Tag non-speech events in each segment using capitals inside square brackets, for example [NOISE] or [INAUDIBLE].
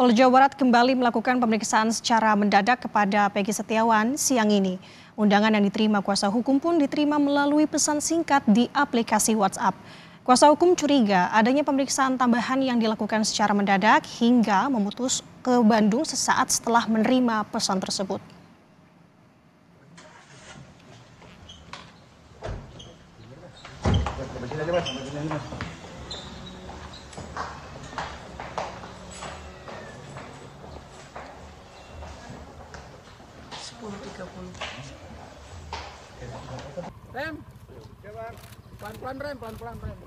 Polda Jawa Barat kembali melakukan pemeriksaan secara mendadak kepada Peggy Setiawan siang ini. Undangan yang diterima kuasa hukum pun diterima melalui pesan singkat di aplikasi WhatsApp. Kuasa hukum curiga adanya pemeriksaan tambahan yang dilakukan secara mendadak hingga memutus ke Bandung sesaat setelah menerima pesan tersebut. Rem. Pelan-pelan rem, pelan-pelan rem.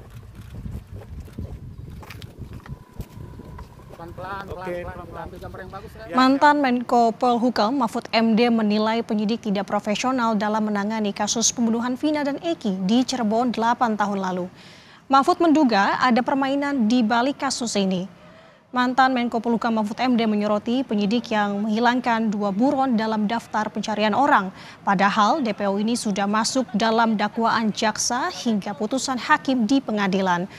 Mantan Menko Polhukam Mahfud MD menilai penyidik tidak profesional dalam menangani kasus pembunuhan Vina dan Eki di Cirebon 8 tahun lalu. Mahfud menduga ada permainan di balik kasus ini. Mantan Menko Poluka Mahfud MD menyoroti penyidik yang menghilangkan dua buron dalam daftar pencarian orang. Padahal DPO ini sudah masuk dalam dakwaan jaksa hingga putusan hakim di pengadilan.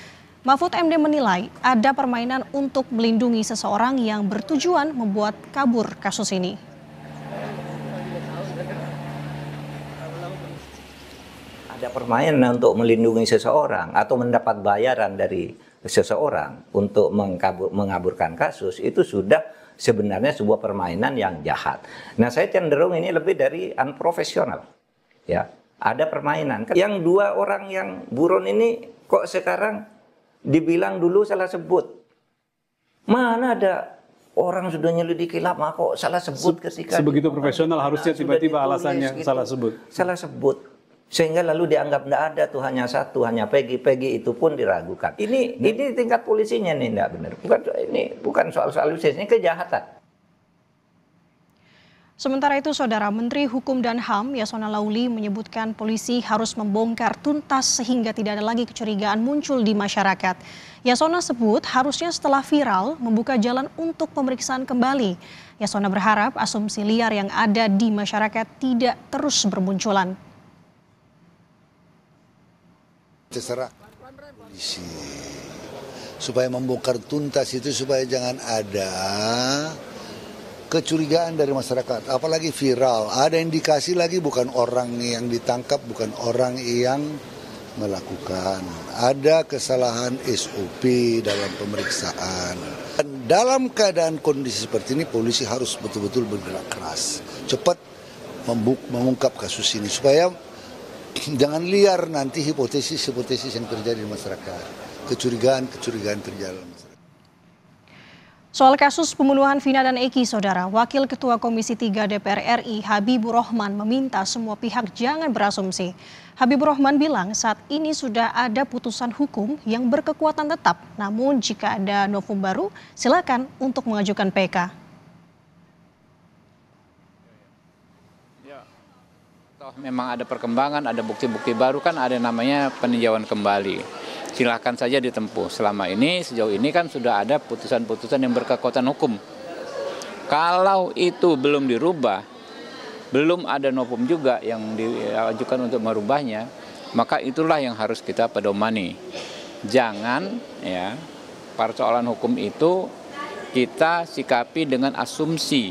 Mahfud MD menilai ada permainan untuk melindungi seseorang yang bertujuan membuat kabur kasus ini. Ada permainan untuk melindungi seseorang atau mendapat bayaran dari seseorang untuk mengkabur, mengaburkan kasus itu sudah sebenarnya sebuah permainan yang jahat. Nah, saya cenderung ini lebih dari unprofesional. Ya, ada permainan. Yang dua orang yang buron ini kok sekarang dibilang dulu salah sebut. Mana ada orang sudah nyelidiki lama kok salah sebut ketika sebegitu profesional harusnya tiba-tiba alasannya gitu. salah sebut. Salah sebut sehingga lalu dianggap tidak ada tuh hanya satu hanya Peggy Peggy itu pun diragukan ini nah. ini tingkat polisinya nih tidak benar bukan ini bukan soal soal ini kejahatan Sementara itu, Saudara Menteri Hukum dan HAM Yasona Lauli menyebutkan polisi harus membongkar tuntas sehingga tidak ada lagi kecurigaan muncul di masyarakat. Yasona sebut harusnya setelah viral membuka jalan untuk pemeriksaan kembali. Yasona berharap asumsi liar yang ada di masyarakat tidak terus bermunculan. Terserah polisi supaya membongkar tuntas itu supaya jangan ada kecurigaan dari masyarakat apalagi viral ada indikasi lagi bukan orang yang ditangkap bukan orang yang melakukan ada kesalahan SOP dalam pemeriksaan Dan dalam keadaan kondisi seperti ini polisi harus betul-betul bergerak keras cepat membuk mengungkap kasus ini supaya [LAUGHS] jangan liar nanti hipotesis-hipotesis yang terjadi di masyarakat, kecurigaan-kecurigaan terjadi di masyarakat. Soal kasus pembunuhan Vina dan Eki, Saudara, Wakil Ketua Komisi 3 DPR RI Habibur Rahman meminta semua pihak jangan berasumsi. Habibur Rahman bilang saat ini sudah ada putusan hukum yang berkekuatan tetap, namun jika ada novum baru, silakan untuk mengajukan PK. Ya, ya. Toh memang ada perkembangan, ada bukti-bukti baru kan ada namanya peninjauan kembali. Silahkan saja ditempuh. Selama ini sejauh ini kan sudah ada putusan-putusan yang berkekuatan hukum. Kalau itu belum dirubah, belum ada novum juga yang diajukan untuk merubahnya, maka itulah yang harus kita pedomani. Jangan ya persoalan hukum itu kita sikapi dengan asumsi